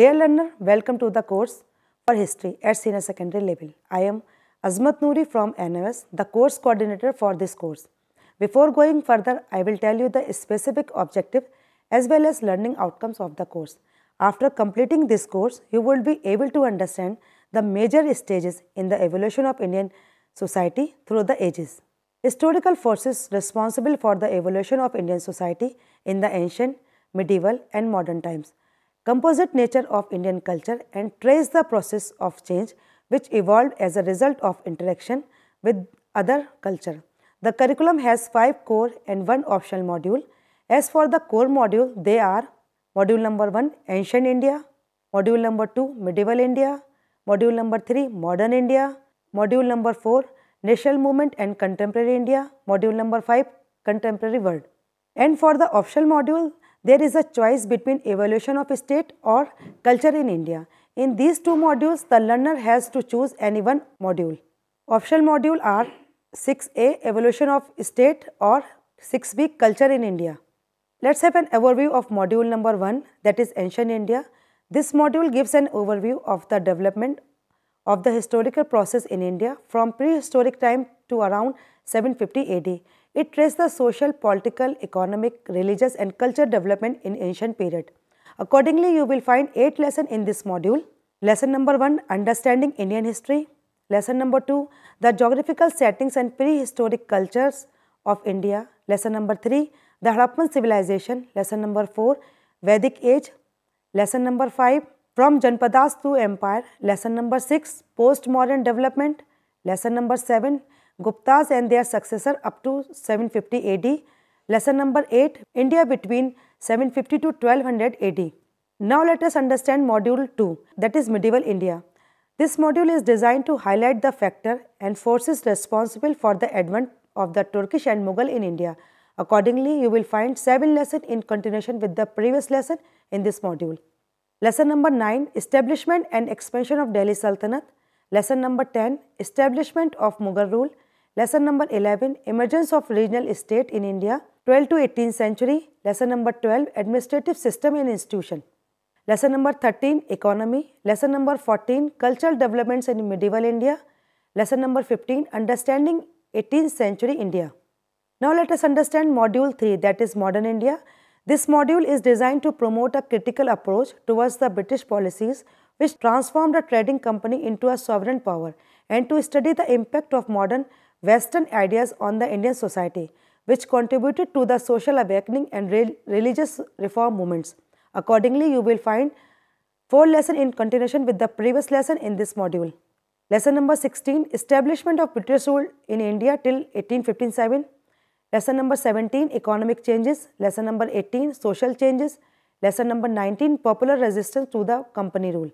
Dear learner, welcome to the course for history at senior secondary level. I am Azmat Nuri from NMS, the course coordinator for this course. Before going further, I will tell you the specific objective as well as learning outcomes of the course. After completing this course, you will be able to understand the major stages in the evolution of Indian society through the ages. Historical forces responsible for the evolution of Indian society in the ancient, medieval and modern times composite nature of Indian culture and trace the process of change which evolved as a result of interaction with other culture. The curriculum has 5 core and 1 optional module. As for the core module, they are module number 1 Ancient India, module number 2 Medieval India, module number 3 Modern India, module number 4 National Movement and Contemporary India, module number 5 Contemporary World. And for the optional module, there is a choice between evolution of state or culture in India. In these two modules, the learner has to choose any one module. Optional modules are 6A Evolution of State or 6B Culture in India. Let's have an overview of module number 1 that is Ancient India. This module gives an overview of the development of the historical process in India from prehistoric time to around 750 AD. It traced the social, political, economic, religious and cultural development in ancient period. Accordingly, you will find 8 lessons in this module. Lesson number 1 Understanding Indian History. Lesson number 2 The Geographical Settings and Prehistoric Cultures of India. Lesson number 3 The Harappan Civilization. Lesson number 4 Vedic Age. Lesson number 5 From Janpadas to Empire. Lesson number 6 Postmodern Development. Lesson number 7 Guptas and their successor up to 750 AD. Lesson number 8 India between 750 to 1200 AD. Now let us understand module 2 that is medieval India. This module is designed to highlight the factor and forces responsible for the advent of the Turkish and Mughal in India. Accordingly, you will find 7 lessons in continuation with the previous lesson in this module. Lesson number 9 Establishment and Expansion of Delhi Sultanate. Lesson number 10 Establishment of Mughal Rule. Lesson number 11 Emergence of regional state in India 12 to 18th century. Lesson number 12 Administrative system and institution. Lesson number 13 Economy. Lesson number 14 Cultural developments in medieval India. Lesson number 15 Understanding 18th century India. Now let us understand module 3 that is modern India. This module is designed to promote a critical approach towards the British policies which transformed a trading company into a sovereign power and to study the impact of modern Western ideas on the Indian society, which contributed to the social awakening and re religious reform movements. Accordingly, you will find four lessons in continuation with the previous lesson in this module. Lesson number 16, Establishment of British rule in India till 1857. Lesson number 17, Economic changes. Lesson number 18, Social changes. Lesson number 19, Popular resistance to the company rule.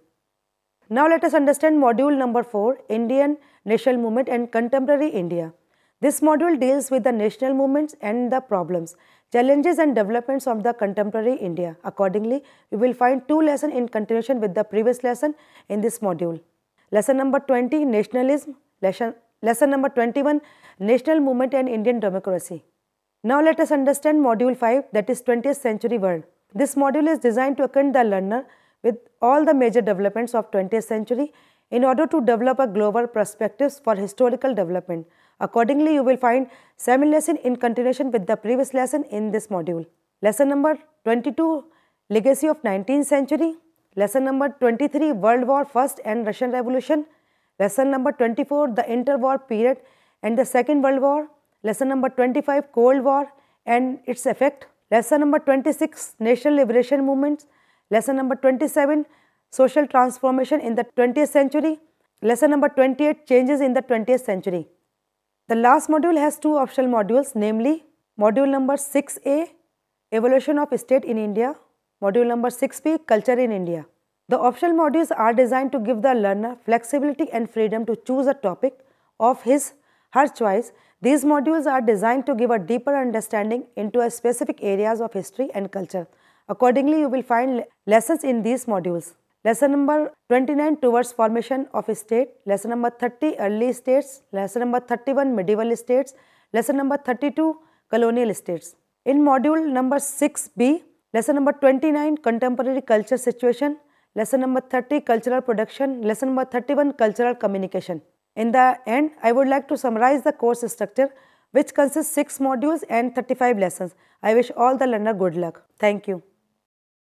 Now let us understand module number 4, Indian national movement and contemporary India. This module deals with the national movements and the problems, challenges and developments of the contemporary India. Accordingly, you will find two lessons in continuation with the previous lesson in this module. Lesson number 20 Nationalism, lesson, lesson number 21 National Movement and Indian Democracy. Now let us understand module 5 that is 20th century world. This module is designed to acquaint the learner with all the major developments of 20th century in order to develop a global perspective for historical development. Accordingly, you will find similar lesson in continuation with the previous lesson in this module. Lesson number 22, Legacy of 19th Century. Lesson number 23, World War First and Russian Revolution. Lesson number 24, the interwar period and the Second World War. Lesson number 25, Cold War and its effect. Lesson number 26, National Liberation Movements. Lesson number 27, social transformation in the 20th century. Lesson number 28 changes in the 20th century. The last module has two optional modules namely module number 6a evolution of state in India, module number 6b culture in India. The optional modules are designed to give the learner flexibility and freedom to choose a topic of his her choice. These modules are designed to give a deeper understanding into a specific areas of history and culture. Accordingly, you will find lessons in these modules. Lesson number 29 towards formation of state, lesson number 30 early states, lesson number 31 medieval states, lesson number 32 colonial states. In module number 6b, lesson number 29 contemporary culture situation, lesson number 30 cultural production, lesson number 31 cultural communication. In the end, I would like to summarize the course structure which consists 6 modules and 35 lessons. I wish all the learner good luck. Thank you.